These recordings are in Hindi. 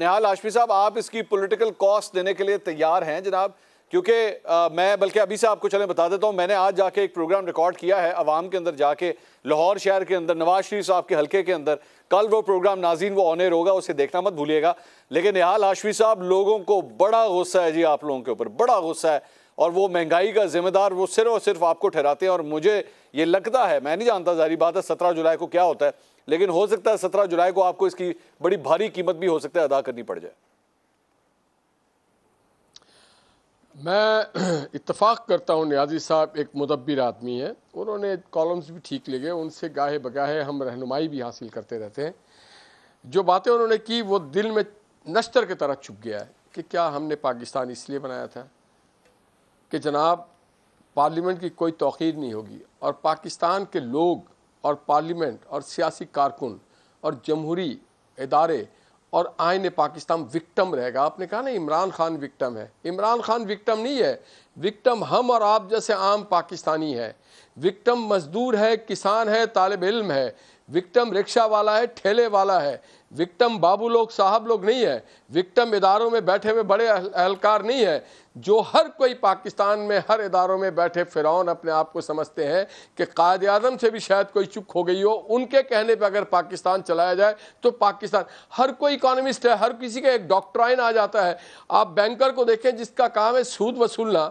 निहाल आशमी साहब आप इसकी पॉलिटिकल कॉस्ट देने के लिए तैयार हैं जनाब क्योंकि मैं बल्कि अभी से आपको चले बता देता हूँ मैंने आज जाके एक प्रोग्राम रिकॉर्ड किया है आवाम के अंदर जाके लाहौर शहर के अंदर नवाज शरीफ साहब के हलके के अंदर कल वो प्रोग्राम नाजीन वो ऑनर होगा उसे देखना मत भूलिएगा लेकिन निहाल हाशमी साहब लोगों को बड़ा गुस्सा है जी आप लोगों के ऊपर बड़ा गुस्सा है और वो महंगाई का जिम्मेदार वो सिर्फ और सिर्फ आपको ठहराते हैं और मुझे ये लगता है मैं नहीं जानता जारी बात है सत्रह जुलाई को क्या होता है लेकिन हो सकता है सत्रह जुलाई को आपको इसकी बड़ी भारी कीमत भी हो सकता है अदा करनी पड़ जाए मैं इतफ़ाक़ करता हूँ न्याजी साहब एक मुदब्बर आदमी है उन्होंने कॉलम्स भी ठीक लिखे उनसे गाहे बगाहे हम रहनुमाई भी हासिल करते रहते हैं जो बातें उन्होंने की वो दिल में नश्तर की तरह चुप गया है कि क्या हमने पाकिस्तान इसलिए बनाया था कि जनाब पार्लियामेंट की कोई तोखीर नहीं होगी और पाकिस्तान के लोग और पार्लियामेंट और सियासी कारकुन और जमहूरी इदारे और आयन पाकिस्तान विक्टम रहेगा आपने कहा ना इमरान खान विक्टम है इमरान खान विक्टम नहीं है विक्टम हम और आप जैसे आम पाकिस्तानी है विक्टम मजदूर है किसान है तालब इल्म है विक्टम रिक्शा वाला है ठेले वाला है विक्टम बाबू लोग साहब लोग नहीं है विक्टम इदारों में बैठे हुए बड़े अहलकार नहीं है जो हर कोई पाकिस्तान में हर इदारों में बैठे फ़िरौन अपने आप को समझते हैं कि कायद आजम से भी शायद कोई चुप हो गई हो उनके कहने पर अगर पाकिस्तान चलाया जाए तो पाकिस्तान हर कोई इकोनमिस्ट है हर किसी का एक डॉक्ट्राइन आ जाता है आप बैंकर को देखें जिसका काम है सूद वसूलना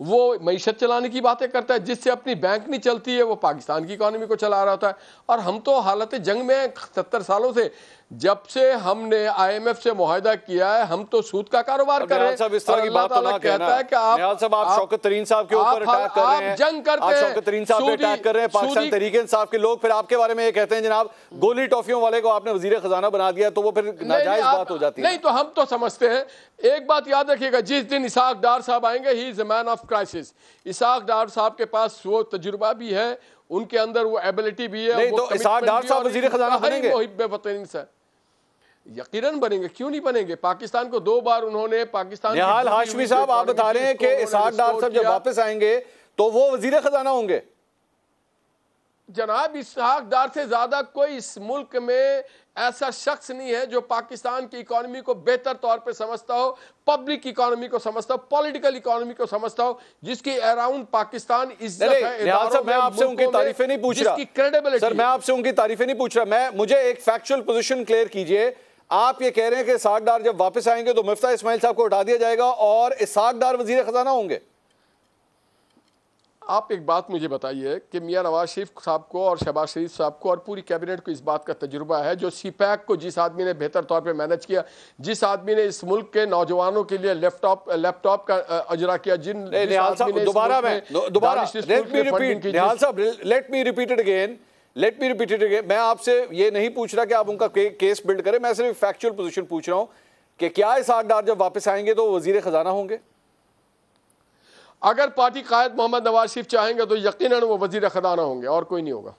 वो मीशत चलाने की बातें करता है जिससे अपनी बैंक नहीं चलती है वो पाकिस्तान की इकानमी को चला रहा होता है और हम तो हालत जंग में सत्तर सालों से जब से हमने आईएमएफ से मुहिदा किया है हम तो सूद का कारोबार कर रहे हैं इस तरह की बात तो कहता है कि आप साहब आप, शौकत तरीन साहब के ऊपर अटैक कर रहे हैं जंग करते हैं शौकत तरीन साहब पे अटैक कर रहे हैं पाकिस्तान तरीके इंसाफ के लोग फिर आपके बारे में ये कहते हैं जनाब गोली टॉफियों वाले को आपने वजीर खजाना बना दिया तो वो फिर नाजायज बात हो जाती है नहीं तो हम तो समझते हैं एक बात याद रखिएगा जिस दिन इसहाक डार साहब आएंगे he is man of crisis Ishaq Dar साहब के पास वो तजुर्बा भी है उनके अंदर वो एबिलिटी भी है वो तो बनेंगे यकीनन बनेंगे क्यों नहीं बनेंगे पाकिस्तान को दो बार उन्होंने पाकिस्तान हाशमी साहब आप बता रहे हैं कि इसाक डार साहब जब वापस आएंगे तो वो वजीर खजाना होंगे जनाब इस इसहाकदार से ज़्यादा कोई इस मुल्क में ऐसा शख्स नहीं है जो पाकिस्तान की इकॉनमी को बेहतर तौर पे समझता हो पब्लिक इकॉनमी को समझता हो पॉलिटिकल इकॉनमी को समझता हो जिसकी अराउंड पाकिस्तान उनकी तारीफें नहीं पूछ रहा क्रेडिबिलिटी मैं आपसे उनकी तारीफें नहीं पूछ रहा मैं मुझे एक फैक्चुअल पोजिशन क्लियर कीजिए आप ये कह रहे हैं कि साकदार जब वापस आएंगे तो मुफ्ता इसमाइल साहब को उठा दिया जाएगा और साकदार वजीर खजाना होंगे आप एक बात मुझे बताइए कि मियाँ नवाज शरीफ साहब को और शहबाज शरीफ साहब को और पूरी कैबिनेट को इस बात का तजुर्बा है जो सी पैक को जिस आदमी ने बेहतर तौर पे मैनेज किया जिस आदमी ने इस मुल्क के नौजवानों के लिए लैपटॉप लैपटॉप का अजरा किया जिन मैं let me repeat again let me repeat again मैं आपसे ये नहीं पूछ रहा कि आप उनका केस बिल्ड करें मैं सिर्फ फैक्चुअल पोजिशन पूछ रहा हूँ कि क्या इस आगदार जब वापस आएंगे तो वजीर खजाना होंगे अगर पार्टी कायद मोहम्मद नवाज शरीफ चाहेंगे तो यकीन वो वजीर खजाना होंगे और कोई नहीं होगा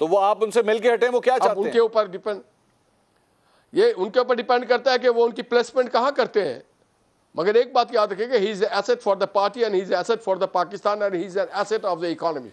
तो वो आप उनसे मिलकर हटें वो क्या चाहते उनके ऊपर डिपेंड ये उनके ऊपर डिपेंड करता है कि वो उनकी प्लेसमेंट कहाँ करते हैं मगर एक बात याद रखेंगे he is asset for the party and he is asset for the Pakistan and he is an asset of the economy